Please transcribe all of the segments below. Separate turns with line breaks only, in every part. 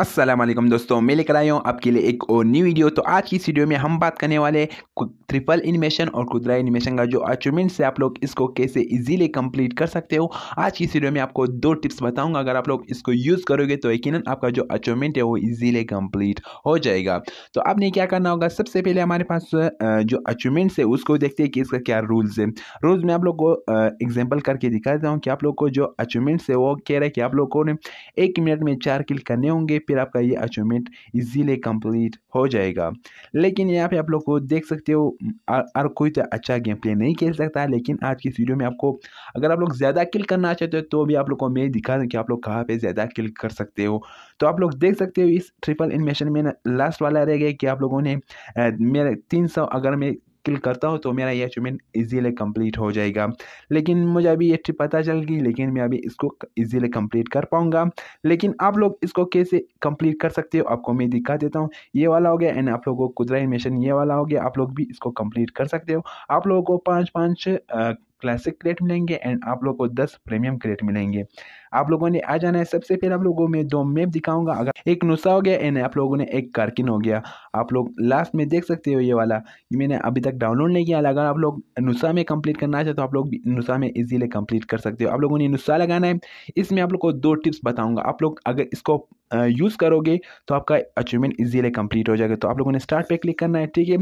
असलम दोस्तों मैं लेकर आया हूँ आपके लिए एक और न्यू वीडियो तो आज की इस वीडियो में हम बात करने वाले ट्रिपल एनिमेशन और खुदरा एनिमेशन का जो अचीवमेंट से आप लोग इसको कैसे इजीली कंप्लीट कर सकते हो आज की इस वीडियो में आपको दो टिप्स बताऊंगा अगर आप लोग इसको यूज़ करोगे तो यकीन आपका जो अचीवमेंट है वो ईजीली कम्प्लीट हो जाएगा तो आपने क्या करना होगा सबसे पहले हमारे पास जो अचीवमेंट्स है उसको देखते हैं कि इसका क्या रूल्स है रूल्स में आप लोग को एग्जाम्पल करके दिखाता हूँ कि आप लोग को जो अचीवमेंट्स है वो कह रहे हैं कि आप लोग को ने एक मिनट में चार किल करने होंगे फिर आपका ये अचीवमेंट इजीली कंप्लीट हो जाएगा लेकिन यहाँ पे आप लोग को देख सकते हो और कोई तो अच्छा गेम प्ले नहीं खेल सकता है लेकिन आज की इस वीडियो में आपको अगर आप लोग ज़्यादा किल करना चाहते हो तो भी आप लोग को मैं दिखा दूँ कि आप लोग कहाँ पर ज़्यादा किल कर सकते हो तो आप लोग देख सकते हो इस ट्रिपल इन्वेशन में लास्ट वाला रह गया कि आप लोगों ने मेरे तीन अगर मैं किल करता हूँ तो मेरा ये अचीवमेंट ईजीली कम्प्लीट हो जाएगा लेकिन मुझे अभी ये ट्रिप पता चल गई लेकिन मैं अभी इसको ईजीली कम्प्लीट कर पाऊँगा लेकिन आप लोग इसको कैसे कंप्लीट कर सकते हो आपको मैं दिखा देता हूँ ये वाला हो गया एंड आप लोगों को कुदरा मिशन ये वाला हो गया आप लोग भी इसको कंप्लीट कर सकते हो आप लोगों को पाँच पाँच क्लासिक क्रेट मिलेंगे एंड आप लोग को दस प्रीमियम क्रेट मिलेंगे आप लोगों ने आ जाना है सबसे पहले आप लोगों में दो मैप दिखाऊंगा अगर एक नुस्खा हो गया एंड आप लोगों ने एक कारकिन हो गया आप लोग लास्ट में देख सकते हो ये वाला ये मैंने अभी तक डाउनलोड नहीं किया अगर आप लोग नुसा में कंप्लीट करना चाहते तो आप लोग नुसा में ईजिली कंप्लीट कर सकते हो आप लोगों ने नुस्खा लगाना है इसमें आप लोग को दो टिप्स बताऊँगा आप लोग अगर इसको यूज़ करोगे तो आपका अचीवमेंट ईजिली कम्प्लीट हो जाएगा तो आप लोगों ने स्टार्ट पे क्लिक करना है ठीक है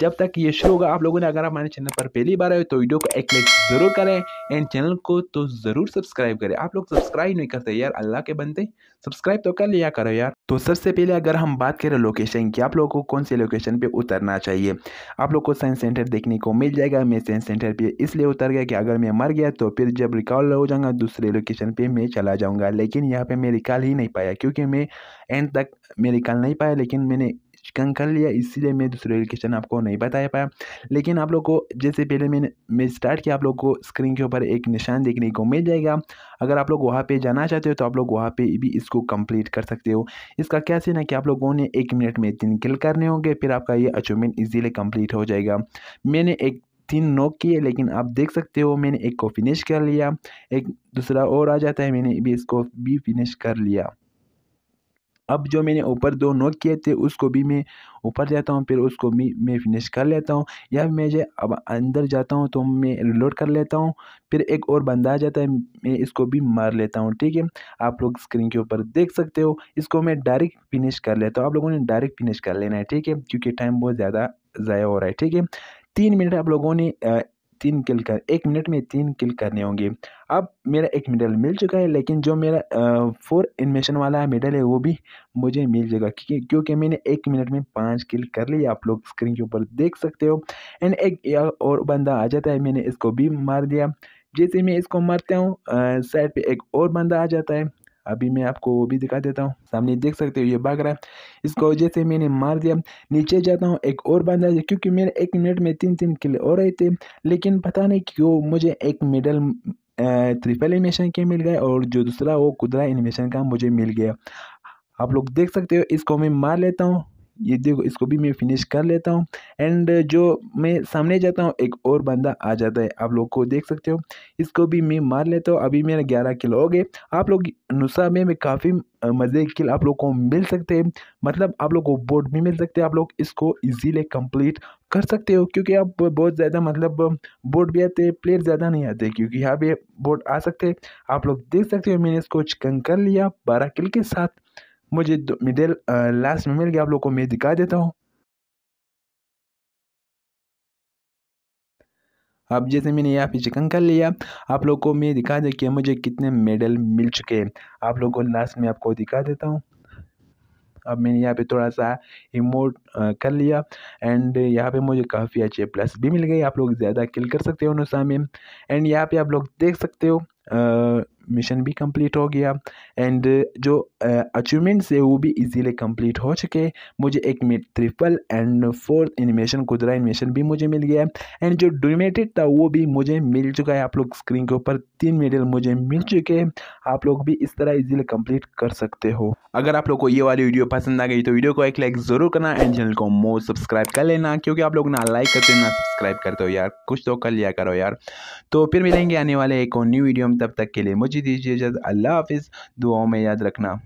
जब तक ये शुरू होगा आप लोगों ने अगर हमारे चैनल पर पहली बार आए तो वीडियो को एक लाइक ज़रूर करें एंड चैनल को तो ज़रूर सब्सक्राइब करें आप लोग सब्सक्राइब नहीं करते यार अल्लाह के बनते सब्सक्राइब तो कर लिया करो यार तो सबसे पहले अगर हम बात करें लोकेशन की आप लोगों को कौन से लोकेशन पे उतरना चाहिए आप लोग को साइंस सेंटर देखने को मिल जाएगा मैं साइंस सेंटर पर इसलिए उतर गया कि अगर मैं मर गया तो फिर जब रिकॉल हो जाऊँगा दूसरे लोकेशन पर मैं चला जाऊँगा लेकिन यहाँ पर मैं रिकॉल ही नहीं पाया क्योंकि मैं एंड तक मैं रिकॉल नहीं पाया लेकिन मैंने चिकन कर लिया इसीलिए मैं दूसरे लोकेशन आपको नहीं बता पाया लेकिन आप लोग को जैसे पहले मैंने मैं स्टार्ट किया आप लोग को स्क्रीन के ऊपर एक निशान देखने को मिल जाएगा अगर आप लोग वहाँ पर जाना चाहते हो तो आप लोग वहाँ पर भी इसको कम्प्लीट कर सकते हो इसका क्या सीन है कि आप लोगों ने एक मिनट में तीन किल करने होंगे फिर आपका ये अचीवमेंट ईजीले कम्प्लीट हो जाएगा मैंने एक तीन नोक किए लेकिन आप देख सकते हो मैंने एक को फिनिश कर लिया एक दूसरा और आ जाता है मैंने भी इसको भी फिनिश कर लिया अब जो मैंने ऊपर दो नोक किए थे उसको भी मैं ऊपर जाता हूँ फिर उसको भी मैं फिनिश कर लेता हूँ या मैं जो अब अंदर जाता हूँ तो मैं लोड कर लेता हूँ फिर एक और बंदा आ जाता है मैं इसको भी मार लेता हूँ ठीक है आप लोग स्क्रीन के ऊपर देख सकते हो इसको मैं डायरेक्ट फिनिश कर लेता हूँ आप लोगों ने डायरेक्ट फिनिश कर लेना है ठीक है क्योंकि टाइम बहुत ज़्यादा ज़ाया हो रहा है ठीक है तीन मिनट आप लोगों ने तीन किल कर एक मिनट में तीन किल करने होंगे अब मेरा एक मेडल मिल चुका है लेकिन जो मेरा फोर इन्वेशन वाला मेडल है वो भी मुझे मिल जाएगा क्योंकि क्योंकि मैंने एक मिनट में पाँच किल कर लिया आप लोग स्क्रीन के ऊपर देख सकते हो एंड एक और बंदा आ जाता है मैंने इसको भी मार दिया जैसे मैं इसको मारता हूँ साइड पे एक और बंदा आ जाता है अभी मैं आपको वो भी दिखा देता हूँ सामने देख सकते हो ये भाग रहा है इसको वजह से मैंने मार दिया नीचे जाता हूँ एक और बंदा क्योंकि मेरे एक मिनट में तीन तीन किले हो रहे थे लेकिन पता नहीं क्यों मुझे एक मिडल ट्रिपल एनिमेशन के मिल गए और जो दूसरा वो कुदरा एनिमेशन का मुझे मिल गया आप लोग देख सकते हो इसको मैं मार लेता हूँ ये देखो इसको भी मैं फिनिश कर लेता हूँ एंड जो मैं सामने जाता हूँ एक और बंदा आ जाता है आप लोग को देख सकते हो इसको भी मैं मार लेता हूँ अभी मेरा ग्यारह किलो हो गए आप लोग नुस्खा में मैं काफ़ी मज़े किल आप लोग को मिल सकते हैं मतलब आप लोग को बोर्ड भी मिल सकते हैं आप लोग इसको इजीली कंप्लीट कर सकते हो क्योंकि आप बहुत ज़्यादा मतलब बोर्ड भी आते हैं प्लेयर ज़्यादा नहीं आते क्योंकि यहाँ पे बोर्ड आ सकते हैं आप लोग देख सकते हो मैंने इसको चिकन कर लिया बारह किल के साथ मुझे मिडिल लास्ट में मिल गया आप लोग को मैं दिखा देता हूँ अब जैसे मैंने यहाँ पे चिकन कर लिया आप लोग को मैं दिखा दे कि मुझे कितने मेडल मिल चुके हैं आप लोग को लास्ट में आपको दिखा देता हूँ अब मैंने यहाँ पे थोड़ा सा इमोट कर लिया एंड यहाँ पे मुझे काफ़ी अच्छे प्लस भी मिल गए आप लोग ज़्यादा किल कर सकते हो नुसा में एंड यहाँ पे आप लोग देख सकते हो मिशन भी कंप्लीट हो गया एंड जो अचीवमेंट्स uh, है वो भी इजीली कंप्लीट हो चुके मुझे एक minute triple and fourth animation कुदरा एनिमेशन भी मुझे मिल गया एंड जो डोमेटेड था वो भी मुझे मिल चुका है आप लोग स्क्रीन के ऊपर तीन मेडल मुझे मिल चुके हैं आप लोग भी इस तरह इजीली कंप्लीट कर सकते हो अगर आप लोग को ये वाली वीडियो पसंद आ गई तो वीडियो को एक लाइक ज़रूर करना एंड चैनल को मोर सब्सक्राइब कर लेना क्योंकि आप लोग ना लाइक करते हो ना सब्सक्राइब करते हो यार कुछ तो कर लिया करो यार तो फिर मिलेंगे आने वाले एक और न्यू वीडियो में तब तक के लिए मुझे मुझे दीजिए इजाज़त अल्लाह हाफिज़ दुआओं में याद रखना